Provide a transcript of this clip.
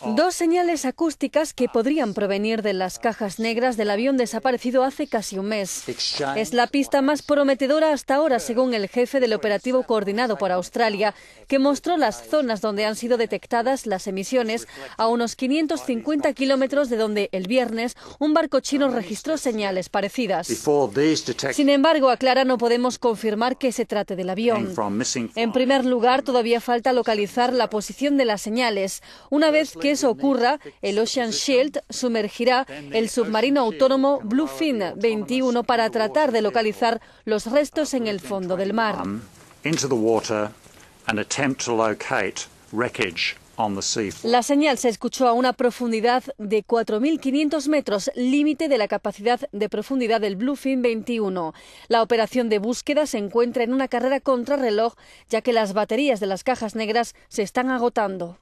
Dos señales acústicas que podrían provenir de las cajas negras del avión desaparecido hace casi un mes. Es la pista más prometedora hasta ahora, según el jefe del operativo coordinado por Australia, que mostró las zonas donde han sido detectadas las emisiones a unos 550 kilómetros de donde el viernes un barco chino registró señales parecidas. Sin embargo, aclara, no podemos confirmar que se trate del avión. En primer lugar, todavía falta localizar la posición de las señales una vez que eso ocurra, el Ocean Shield sumergirá el submarino autónomo Bluefin 21 para tratar de localizar los restos en el fondo del mar. Um, la señal se escuchó a una profundidad de 4.500 metros, límite de la capacidad de profundidad del Bluefin 21. La operación de búsqueda se encuentra en una carrera contrarreloj, ya que las baterías de las cajas negras se están agotando.